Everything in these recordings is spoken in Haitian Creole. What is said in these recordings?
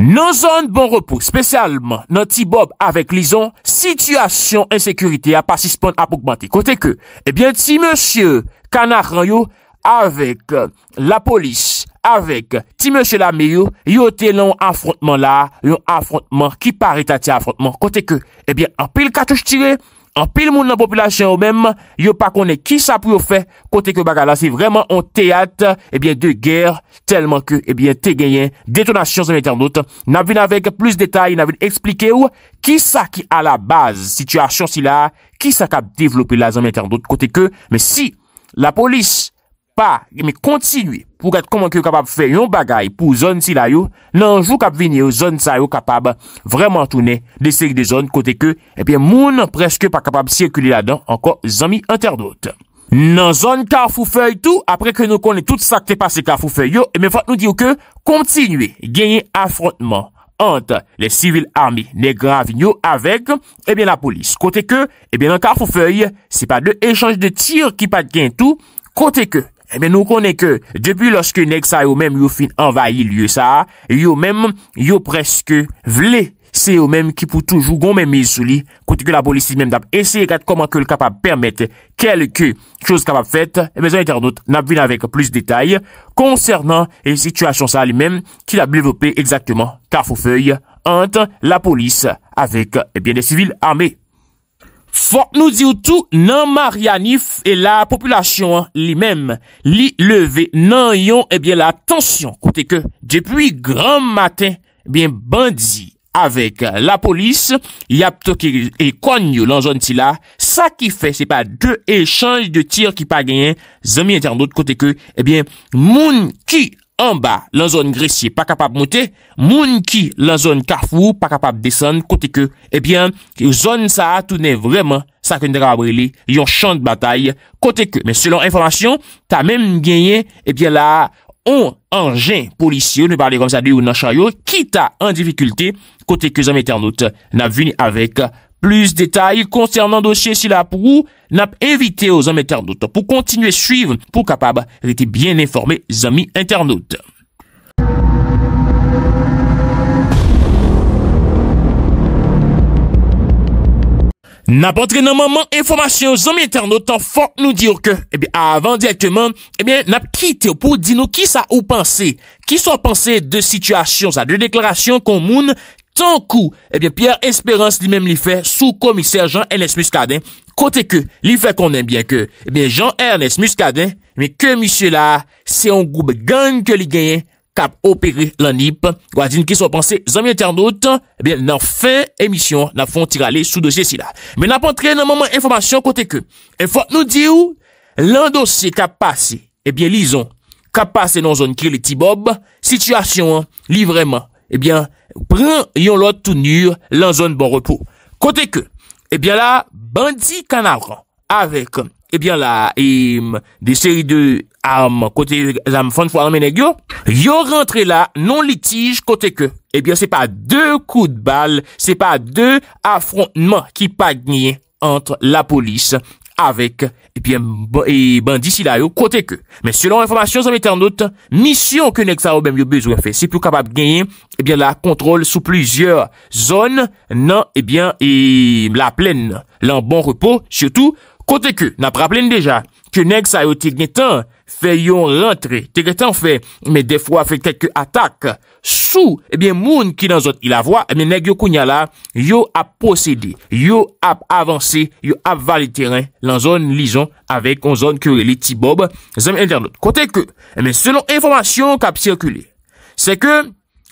Non zon bon repou, spesyalman, nan ti Bob avèk li zon situasyon ensekurite a pasispon apouk bante. Kote ke, ebyen ti monsye kanakran yo avèk euh, la polis, avèk ti monsye la mi yo, yo te lon anfrontman la, yon anfrontman ki pari ta ti anfrontman. Kote ke, ebyen apil katoj tire. An pil moun nan populasyon ou men, yo pa kone ki sa pou yo fe kote ke Bagala. Se vreman, an te at eh de ger telman ke eh te genyen detonasyon zanmèter nou. Nan vin avek plus detay, nan vin explike ou ki sa ki a la baz situasyon si la, ki sa kap devlopi la zanmèter nou kote ke. Me si, la polis... pa, e mi kontinuye pou gade koman ki yo kapab feyon bagay pou zon si la yo, nan jou kap vini yo, zon sa yo kapab vreman toune desek de zon, kote ke, e bin moun preske pa kapab sirkuli la dan, anko zami internot. Nan zon karfoufei tou, apre ke nou konen tout sa kte pase karfoufei yo, e mi fote nou diyo ke, kontinuye genye afrontman anta le sivil armi negra vini yo, avek e bin la polis. Kote ke, e bin karfoufei, se pa de echange de tir ki pat gen tou, kote ke Men eh nou konen ke, depi loske nek sa yo men yo fin envayi lye sa, yo men yo preske vle se yo men ki pou toujou goun men me sou li. Kote ke la polis si men dap ese ekat koman ke l kapap permette kelke chouse kapap fet, men eh zon internet nap vin avèk plus detay konsernan e situasyon sa li men ki la blivopè ekzakteman. Karf ou fey ant la polis avèk ebyen eh de sivil amè. Fok nou di ou tou nan Marianif e la populasyon li menm li leve nan yon ebyen la tansyon kote ke. Depi gran maten e ebyen bandi avek la polis yap to ki e konyo lan zon ti la sa ki fe se pa de echange de tir ki pa genyen zon mi entyan dote kote ke ebyen moun ki konyo. An ba, lan zon gresye pa kapap moute, moun ki lan zon kafou pa kapap desen kote ke. Ebyen, eh zon sa toune vreman sa kon dekababre li yon chan de batay kote ke. Men selon informasyon, eh ta menm genye ebyen la on anjen polisye ou nan chan yo ki ta an difikulte kote ke zon meten anote nan vini avek. Plus detay koncernan dosye si la pou eh eh ou, nap evite ou zami internaute pou kontinue suiv pou kapab rete bien informe zami internaute. Nap entre nanman man informasyon ou zami internaute, fok nou diyo ke, eby, avan direktman, eby, nap kite ou pou di nou ki sa ou panse, ki sa ou panse de situasyon sa, de deklarasyon kon moun, Tan kou, ebyen, Pierre Esperance li mèm li fè sou komisèr Jean-Ernest Muscadin. Kote ke, li fè konen byen ke, ebyen, Jean-Ernest Muscadin, mè ke misye la, se yon groube gany ke li ganyen, kap operi lanip, wazin ki sou panse zami internet, ebyen, nan fin emisyon nan fon tirale sou dosye si la. Mè nan pan tre nan mouman informasyon kote ke, e fote nou di ou, lan dosye kap pase, ebyen, li zon, kap pase nan zon kri li ti bob, situasyon, li vreman, ebyen, Pren yon lot tou nir lan zon bon repou. Kote ke, ebyen eh la, bandi kanavran, avek, ebyen eh la, eym, de seri de am, kote, zan fon fwa armen e gyo, yon rentre la, non litij, kote ke, ebyen eh se pa de kou de bal, se pa de afrontman ki pagni antre la polis, Avèk, e bèm, e bèm disi la yo, kote ke. Mè selon informasyon zanmèter not, misyon kè nèk sa ou bèm yo bezou fè, se pou kapab genye, e bèm, la kontrol sou plizyeur zon, nan, e bèm, e mla plèn, lan bon repò, chetou, Kote ke, na praplen deja, ke neg sa yo te gnetan fe yon rentre, te gnetan fe, me defwa fe keke atak, sou, ebyen moun ki nan zot ila vwa, men neg yo kounya la, yo ap posede, yo ap avanse, yo ap vali teren, lan zon li zon, avek, kon zon ki li ti bob, zem internet. Kote ke, men selon informasyon kap sirkule, se ke,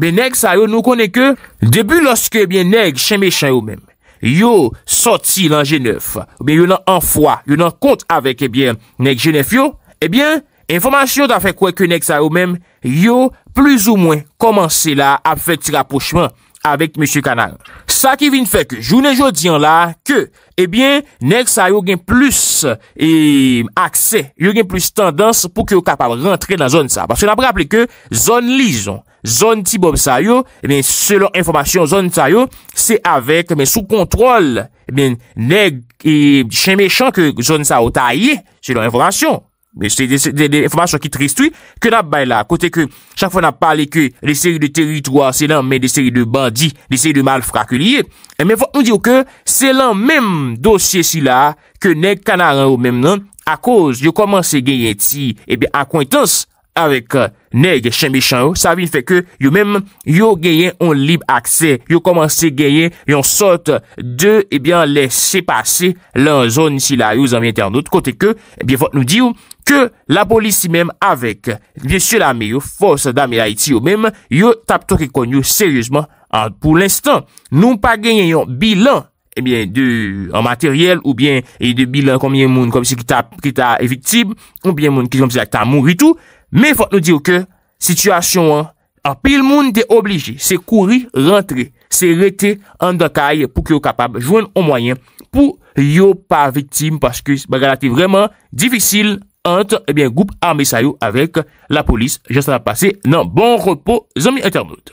ben neg sa yo nou kone ke, debu loske, ebyen neg cheme chen yo menm, yo soti lan G9, oubyen yo nan an fwa, yo nan kont avèk ebyen eh nek G9 yo, ebyen, eh informasyon dan fèk wèk yo nek sa yo mèm, yo plus ou mwen, komanse la ap fèk ti rapouchman. avèk mèche kanal. Sa ki vin fèk, jounè jò diyan la, ke, ebyen, eh neg sa yo gen plus eh, akse, yo gen plus tendans pou ki yo kapal rentre nan zon sa. Parse nan apre aple ke, zon lison, zon ti bob sa yo, ebyen, eh se lò informasyon zon sa yo, se avèk, ebyen, sou kontrol, ebyen, neg e chen mechan ke zon sa yo tayye, se lò informasyon. Des informasyon ki tristou Kè nan bay la Kote kè Chak fò nan pale kè Des seri de teritouan Sè nan men des seri de bandi Des seri de mal frakulier Mè fò moun di ou kè Sè nan mèm dosye si la Kè nè kanaran ou mèm nan A kòz Yo koman se genye ti E bè akwentans avèk neg chenbi chan ou, sa vin fè kè yo mèm yo gèyen yon lib akse, yo komanse gèyen yon sort de, ebyan, lè sepase lè zon si la yon zanvientè anot, kote kè, ebyan, fòt nou diw, kè la polisi mèm avèk, vye sè la mè, yo fòs dami la iti yo mèm, yo tap toke konyou seryèzman pou l'instant. Nou mpa gèyen yon bilan, ebyan, de materyèl, oubyan, e de bilan kòm yè moun kòm si ki ta eviktib, oubyan moun ki kon si ta moun vitou, Men fote nou diyo ke, sityasyon an, apil moun de oblije, se kouri rentre, se rete an detay, pou ki yo kapab jwen o mwayen, pou yo pa vitim, paske relati vreman, difisil, Ante, ebyen, eh goup armé sa bon eh bon yo avèk la polis. Je sè la passe nan bon repò, zami internet.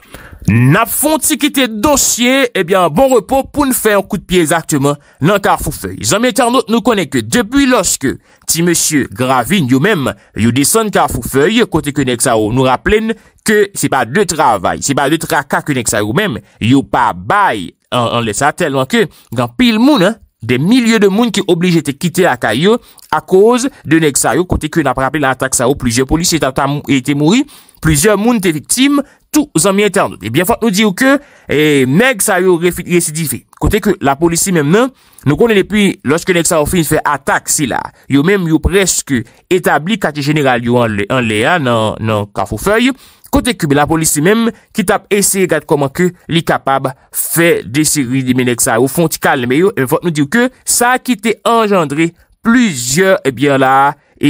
Na fonti ki te dosye, ebyen, bon repò pou n'fè an kout piè zaktèman nan karfoufei. Zami internet nou konèkè. Depi loske ti mèsyè gravin yo mèm, yo deson karfoufei kote konek sa yo, nou rapplèn ke se pa de travay, se pa de traka konek sa yo mèm, yo pa bay an lè satèl anke, gan pil moun, an. De milye de moun ki oblije te kite a kayo a koz de Neg Sayo kote ke na prape la atak Sayo, plizye polisi ete mouri, plizye moun te viktim, tou zanmye ete an do. E bien fote nou diyo ke, Meg Sayo yese di fe. Kote ke la polisi memnen, nou konene pi, loske Neg Sayo fin se fe atak si la, yo menm yo preske etabli kate general yo an le an nan Kafou Feuye, kote ke be la polisi mem ki tap ese gade koman ke li kapab fe de siri di menek sa ou fon ti kalme yo e mifon nou diyo ke sa ki te engendre pluzyor ebyen eh la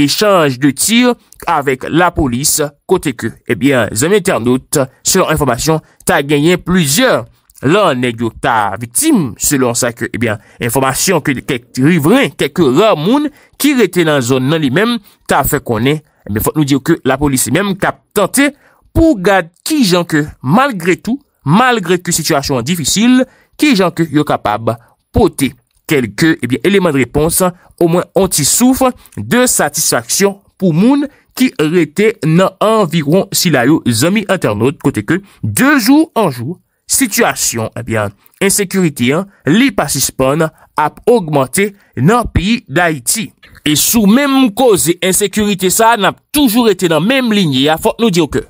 echange de tir avek la polisi kote ke ebyen eh zon internet selon informasyon ta genyen pluzyor lan negyo ta vitim selon sa ke ebyen eh informasyon ke kek trivren, kek ke ramoun ki rete nan zon nan li mem ta fe konen, mifon nou diyo ke la polisi mem kap tante pou gade ki jan ke malgre tou, malgre ke situasyon an difisil, ki jan ke yo kapab pote kelke eh eleman de repons, ou mwen onti souf de satisfaksyon pou moun ki rete nan anviron silayou zami anternot, kote ke de jou anjou, situasyon eh ensekurite li pasispon ap augmante nan piyi da iti. E sou menm kose ensekurite sa, nan ap toujou rete nan menm linye, a fote nou diyo ke.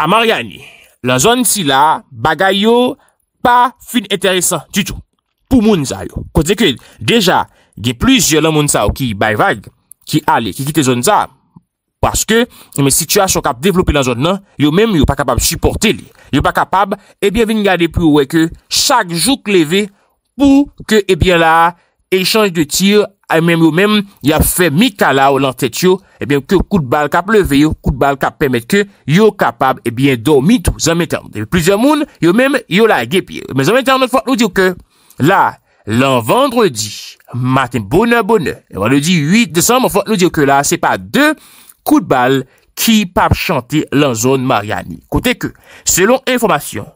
Amaryani, la zon si la bagay yo pa fin enteresan tutou pou moun za yo. Kwa zek yo, deja, ge plis yon lan moun sa yo ki bay vag, ki ale, ki kite zon za, paske yon me sityasyon kap devlopi lan zon nan, yo menm yo pa kapab suporte li. Yo pa kapab, ebyen vin yade pou weke, chak jou kleve pou ke ebyen la echange de tir amaryani. yo menm yo menm yon fe mikala ou lan tèt yo e eh ben kè kout bal kap leve yo kout bal kap pèmèt kè yo kapab e eh ben do mi tou zanmèten e ben plizè moun yo menm yo la ge pi zanmèten an nou fòk nou diyo kè la lan vendredi maten bonè bonè lan vendredi 8 december fòk nou diyo kè la se pa de kout bal ki pap chante lan zon mariani kote kè selon informasyon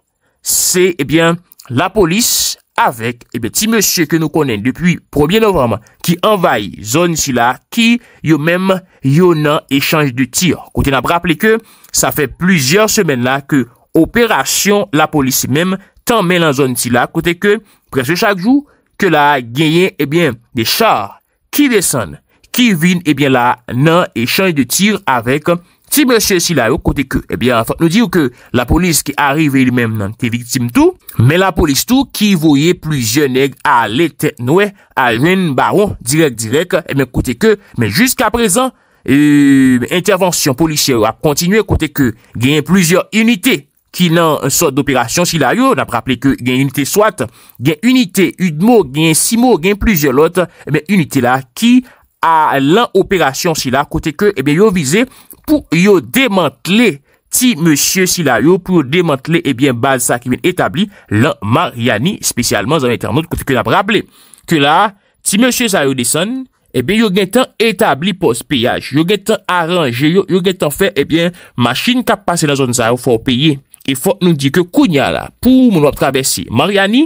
se e ben la polis Avèk, e bè ti mèsyè ke nou konen, depwi 1è novem, ki envaye zon si la, ki yo mèm yo nan échange de tir. Kote nan praple ke, sa fè plüzyèr semen la, ke operasyon la polisi mèm tanmè nan zon si la. Kote ke, presè chak jou, ke la genyen, e bè, de char, ki desan, ki vin, e bè la nan échange de tir avèk. Si monsye si la yo kote ke, ebyen, eh fote nou diyo ke la polis ki arrive il mèm nan te viktim tou, men la polis tou ki voye plujen eg a lete noue a yon baron direk direk, ebyen eh kote ke, men jiska prezan, euh, intervansyon polisye yo a kontinuye kote ke gen plujen unitè ki nan sot d'opérasyon si la yo, nan praple ke gen unitè swat, gen unitè yon mò, gen si mò, gen plujen lot, ebyen eh unitè la ki a lan opérasyon si la kote ke, ebyen yo vize, pou yo demantle ti monsye si la yo, pou yo demantle ebyen eh baza sa ki vin etabli lan Mariani, spesyalman zan l'internaut kote ke nab rable. Ke la, ti monsye sa yo dison, ebyen eh yo gen tan etabli pospeyaj, yo gen tan aranje, yo gen tan fe, ebyen, eh masin kap pase la zon zayou fò ou peye. E fò nou di ke kounya la, pou moun wap travesi. Mariani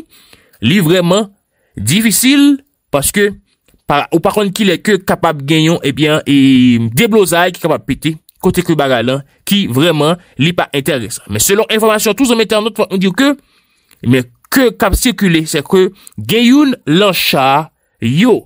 li vreman difisil, paske ou pakon ki le ke kapab genyon, ebyen, e deblozay ki kapab piti. Kote ke Bagalan, ki vreman li pa interesa. Men selon informasyon touz an mette an not fwa an diyo ke, men ke kap sirkule, se ke gen yon lansha yo,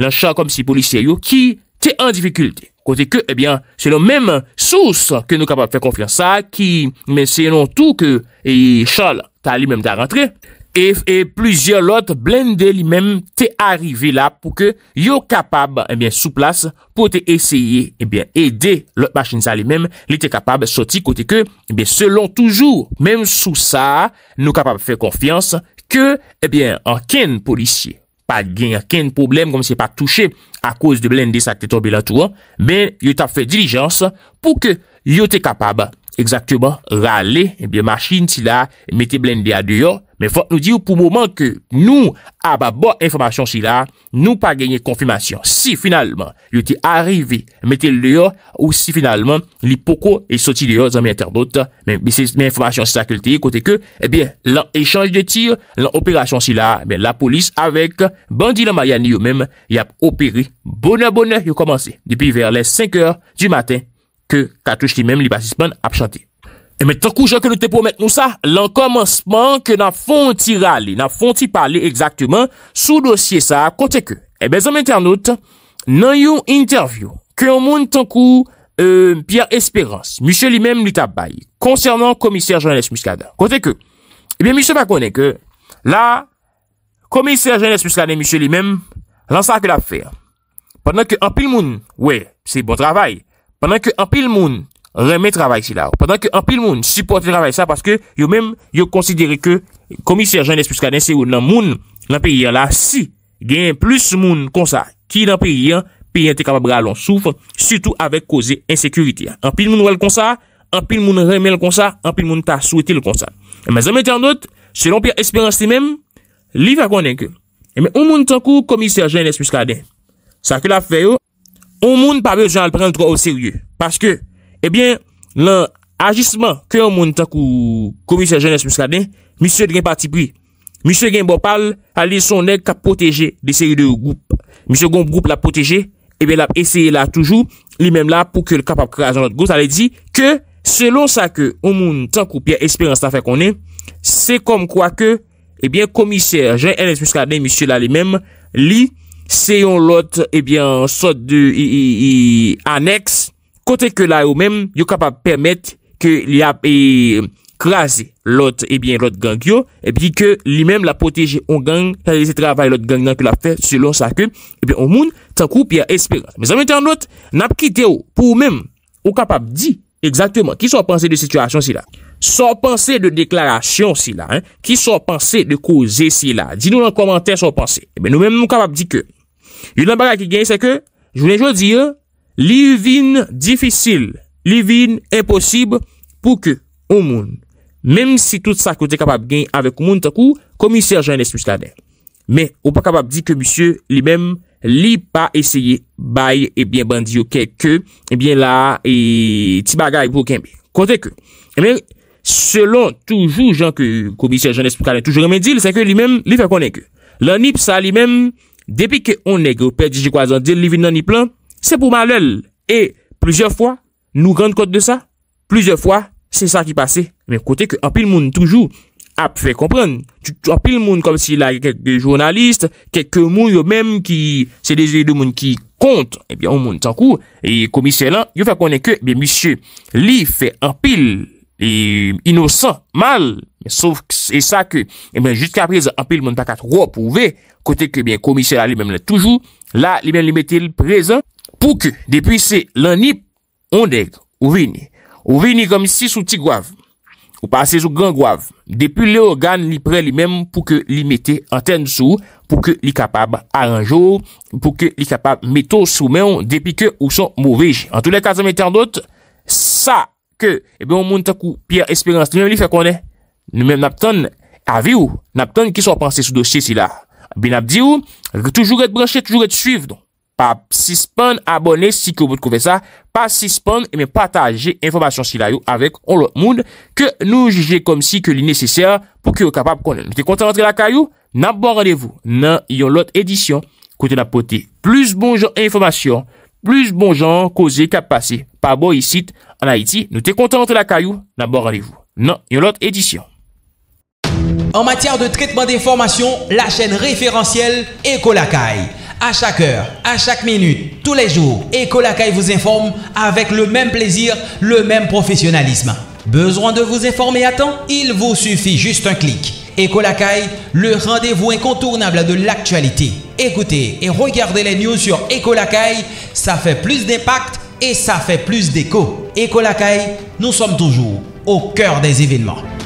lansha kom si polisya yo, ki te an difikulte. Kote ke, ebyen, eh se lon menm souz ke nou kapap fe konfyan sa, ki men se yon tout ke e eh, chal ta li menm ta rentre, E plezyon lot blende li men te arive la pou ke yo kapab sou plas pou te eseye ede lot machin sa li men li te kapab soti kote ke selon toujou. Mem sou sa nou kapab fe konfians ke enken polisye, enken problem kom se pa touche a koz de blende sa ki te tobe la tou. Ben yo tap fe dirijans pou ke yo te kapab. Eksaktyouman, rale, ebyen eh machin si la, mette blende a deyo. Men fote nou diyo pou mouman ke nou ababa informasyon si la, nou pa genye konfirmasyon. Si finalman, yo te arive, mette le deyo, ou si finalman, li poko e soti deyo zan men interbote. Men informasyon si sa ke lte, ekote eh ke, ebyen, lan echange de tir, lan operasyon si la, men la polis avek bandi nan mayani yo men, yap operi. Bone, bone, yo komanse, depi verle 5 or du maten, ke katouche li mèm li basisman ap chante. E mè tan kou jò ke nou te pwomet nou sa, lan komanseman ke nan fon ti rali, nan fon ti pali egzaktouman, sou dosye sa, kote ke, e bezan mè ternout, nan yon interview, ke yon moun tan kou, e, Pierre Espérance, misè li mèm li tabay, konsernan komiser Jean-Ales Muscadet, kote ke, e bè misè pa konen ke, la, komiser Jean-Ales Muscadet, misè li mèm, lan sa ke la fè, pandan ke anpil moun, wè, si bon travay, Pendan ke an pil moun reme travay si la ou. Pendan ke an pil moun supporte travay sa. Paske yo men yo konsidere ke komiser Jeannès Puskaden se ou nan moun nan peyi an la si. Gen plus moun konsa ki nan peyi an peyi an te kapabra alon souf. Soutou avek koze ensekuriti ya. An pil moun wèl konsa. An pil moun reme l konsa. An pil moun ta souwete l konsa. Eman zanmète an not, selon piya esperansi men, li fè konen ke. Emen an moun tankou komiser Jeannès Puskaden. Sa ke la fè ou. O moun pa bezo jan al pren drou ou serye. Paske, ebyen, eh lan ajistman ke o moun tankou komisèr Jeannès Mouskaden, misè gen pati pri, misè gen bopal, alè son lèk ka poteje de serye eh de ou goup. Misè goup goup la poteje, ebyen la peseye la toujou, li mèm la pou ke l kapap kre azanot gout. Alè di ke, selon sa ke o moun tankou piè espérense ta fè konè, se kom kwa ke, ebyen, komisèr Jeannès Mouskaden, misè la li mèm, li... Se yon lot, ebyen, sot de aneks, kote ke la yo men, yo kapap permèt ke li ap e krasi lot, ebyen, lot gangyo, ebyen, ke li men la poteji on gang, taze se travay lot gangnan ke la fè, selon sa ke, ebyen, on moun, tan koupi a espérance. Me zanmète an lot, nap ki te yo pou men, yo kapap di, ekzaktèman, ki sou a panse de situasyon si la, sou a panse de deklarasyon si la, ki sou a panse de kouze si la, di nou nan komantè sou a panse, ebyen, nou men moun kapap di ke, Yon nan bagay ki gen, se ke, jounen joun dir, eh, li vin difisil, li vin imposib pou ke ou moun. Mem si tout sa kote kapab gen avèk ou moun takou, komisèr Jeannès Pouskader. Men, ou pa kapab di ke bisye li mem li pa esye baye e eh bien bandi yo ke ke, e eh bien la, e ti bagay pou ken bi. Kote ke. Men, selon toujou jan ke komisèr Jeannès Pouskader, toujou gen men dil, se ke li mem li fè konen ke. Lan nip sa li mem... Depi ke on e gropè di jik wazan, dil li vin nan i plan, se pou man lèl. E, plüzyò fwa, nou grand kote de sa, plüzyò fwa, se sa ki pase. Mwen kote ke anpil moun toujou ap fè komprèn. Anpil moun kom si la kek jounalist, kek ke moun yo mèm ki se dezye de moun ki kont, ebyan moun tankou, e komise lan, yo fè konen ke, be misye, li fè anpil. E, inosant, mal, sauf e sa ke, e ben, jist ka prese anpil moun pakat wop ouve, kote ke komise la li menm le toujou, la li menm li mette l prese, pou ke depi se lan ni on deg ouve ni, ouve ni komisi sou ti gwav, ou pa se sou gran gwav, depi le organ li pre li menm pou ke li mette anten sou pou ke li kapab aranjou pou ke li kapab metto sou menm depi ke ou son mou veji an tou le kazan mette an dot, sa ke, ebe, moun takou pier esperans, ni mèm li fè konè, ni mèm nap ton avi ah, ou, nap ton ki sou apansè sou dosye si la. Be nap di ou, vèk toujou gèd branchè, toujou gèd suiv, don. Pa sispan abonè, si ki ou bout konve sa, pa sispan, e eh mè patajè informasyon si la yo, avèk ou lot moun, ke nou juje kom si ke li nesesèr, pou ki ou kapap konè. Nite kontè rentre la ka yo, nap bon radevou, nan yon lot edisyon, kote nap pote, plus bon jan informasyon, plus bon jan koze kap pase, pa en Haïti, nous t'es content de la caillou, d'abord allez vous Non, il y a l'autre édition. En matière de traitement d'informations, la chaîne référentielle Ecolacay. À chaque heure, à chaque minute, tous les jours, Ecolacay vous informe avec le même plaisir, le même professionnalisme. Besoin de vous informer à temps Il vous suffit juste un clic. Ecolacay, le rendez-vous incontournable de l'actualité. Écoutez et regardez les news sur Ecolacay, ça fait plus d'impact et ça fait plus d'écho. Écho nous sommes toujours au cœur des événements.